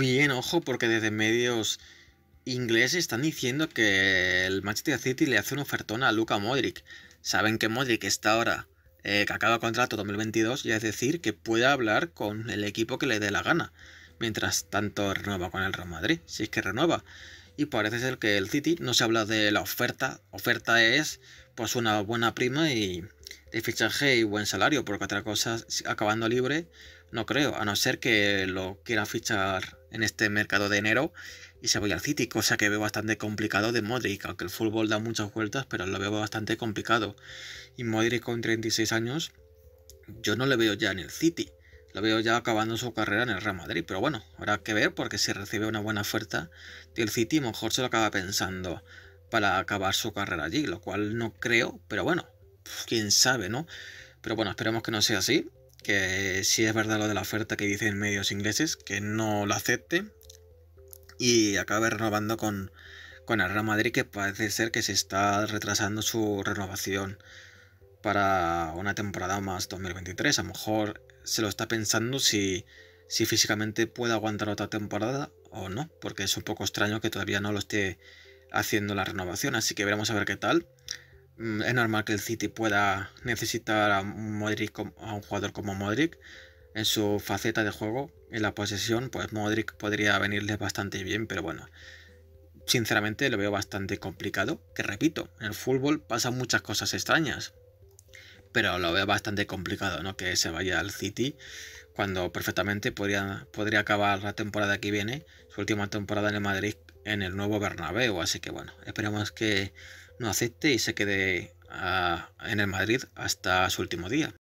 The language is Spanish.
bien, ojo, porque desde medios ingleses están diciendo que el Manchester City le hace una ofertona a Luka Modric. Saben que Modric está ahora, eh, que acaba contrato 2022, y es decir, que puede hablar con el equipo que le dé la gana. Mientras tanto renueva con el Real Madrid, si es que renueva. Y parece ser que el City no se habla de la oferta. Oferta es pues una buena prima y de fichaje y buen salario, porque otra cosa, acabando libre, no creo, a no ser que lo quieran fichar en este mercado de enero y se voy al City, cosa que veo bastante complicado de Modric, aunque el fútbol da muchas vueltas, pero lo veo bastante complicado. Y Modric con 36 años, yo no le veo ya en el City, lo veo ya acabando su carrera en el Real Madrid, pero bueno, habrá que ver porque si recibe una buena oferta del City, mejor se lo acaba pensando para acabar su carrera allí, lo cual no creo, pero bueno, quién sabe, ¿no? Pero bueno, esperemos que no sea así que si es verdad lo de la oferta que dicen medios ingleses, que no lo acepte y acabe renovando con, con el Real Madrid, que parece ser que se está retrasando su renovación para una temporada más 2023. A lo mejor se lo está pensando si, si físicamente puede aguantar otra temporada o no, porque es un poco extraño que todavía no lo esté haciendo la renovación, así que veremos a ver qué tal. Mm, es normal que el City pueda necesitar a un, a un jugador como Modric en su faceta de juego, en la posesión, pues Modric podría venirle bastante bien, pero bueno, sinceramente lo veo bastante complicado, que repito, en el fútbol pasan muchas cosas extrañas, pero lo veo bastante complicado, ¿no? Que se vaya al City cuando perfectamente podría, podría acabar la temporada que viene, su última temporada en el Madrid en el nuevo Bernabéu, así que bueno, esperemos que no acepte y se quede ah, en el Madrid hasta su último día.